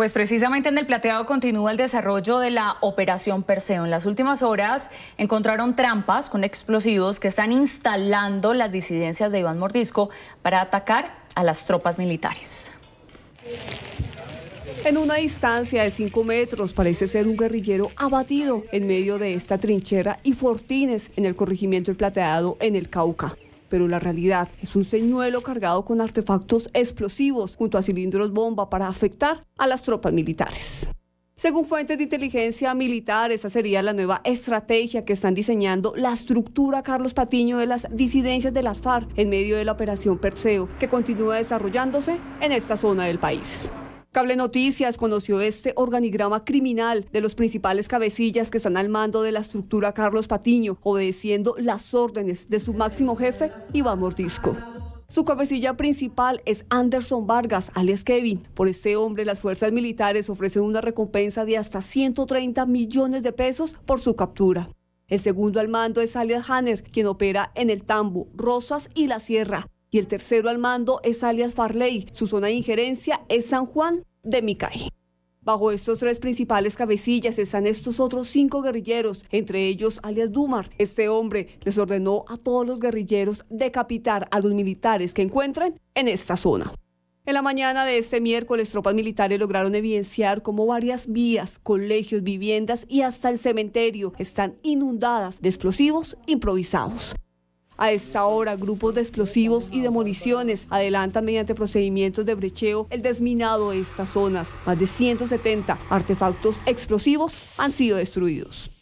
pues precisamente en el plateado continúa el desarrollo de la operación Perseo. En las últimas horas encontraron trampas con explosivos que están instalando las disidencias de Iván Mordisco para atacar a las tropas militares. En una distancia de 5 metros parece ser un guerrillero abatido en medio de esta trinchera y fortines en el corregimiento del Plateado en el Cauca pero la realidad es un señuelo cargado con artefactos explosivos junto a cilindros bomba para afectar a las tropas militares. Según fuentes de inteligencia militar, esa sería la nueva estrategia que están diseñando la estructura Carlos Patiño de las disidencias de las FARC en medio de la operación Perseo, que continúa desarrollándose en esta zona del país. Cable Noticias conoció este organigrama criminal de los principales cabecillas que están al mando de la estructura Carlos Patiño, obedeciendo las órdenes de su máximo jefe, Iván Mordisco. Su cabecilla principal es Anderson Vargas, alias Kevin. Por este hombre, las fuerzas militares ofrecen una recompensa de hasta 130 millones de pesos por su captura. El segundo al mando es Alias Hanner, quien opera en el Tambo, Rosas y La Sierra y el tercero al mando es alias Farley. Su zona de injerencia es San Juan de Micay. Bajo estos tres principales cabecillas están estos otros cinco guerrilleros, entre ellos alias Dumar. Este hombre les ordenó a todos los guerrilleros decapitar a los militares que encuentren en esta zona. En la mañana de este miércoles, tropas militares lograron evidenciar cómo varias vías, colegios, viviendas y hasta el cementerio están inundadas de explosivos improvisados. A esta hora, grupos de explosivos y demoliciones adelantan mediante procedimientos de brecheo el desminado de estas zonas. Más de 170 artefactos explosivos han sido destruidos.